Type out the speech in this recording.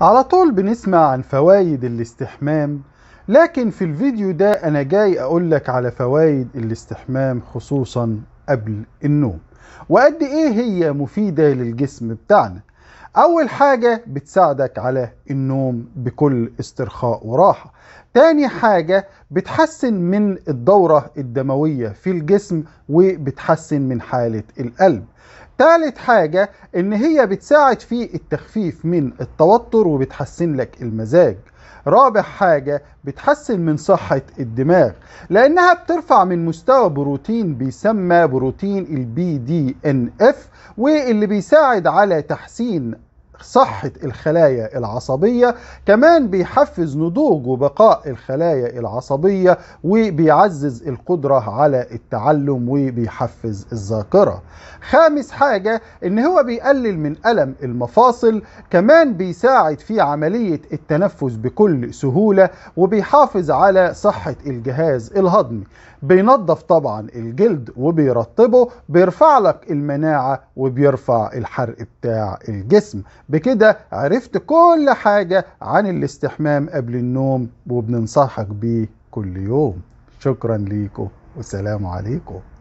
على طول بنسمع عن فوائد الاستحمام لكن في الفيديو ده أنا جاي أقولك على فوائد الاستحمام خصوصا قبل النوم وقد إيه هي مفيدة للجسم بتاعنا أول حاجة بتساعدك على النوم بكل استرخاء وراحة تاني حاجة بتحسن من الدورة الدموية في الجسم وبتحسن من حالة القلب تالت حاجة ان هي بتساعد في التخفيف من التوتر وبتحسن لك المزاج رابع حاجة بتحسن من صحة الدماغ لأنها بترفع من مستوى بروتين بيسمى بروتين البي دي ان اف واللي بيساعد على تحسين صحة الخلايا العصبية كمان بيحفز نضوج وبقاء الخلايا العصبية وبيعزز القدرة على التعلم وبيحفز الذاكرة خامس حاجة ان هو بيقلل من ألم المفاصل كمان بيساعد في عملية التنفس بكل سهولة وبيحافظ على صحة الجهاز الهضمي بينظف طبعا الجلد وبيرطبه بيرفع لك المناعة وبيرفع الحرق بتاع الجسم بكده عرفت كل حاجة عن الاستحمام قبل النوم وبننصحك بيه كل يوم شكرا ليكم والسلام عليكم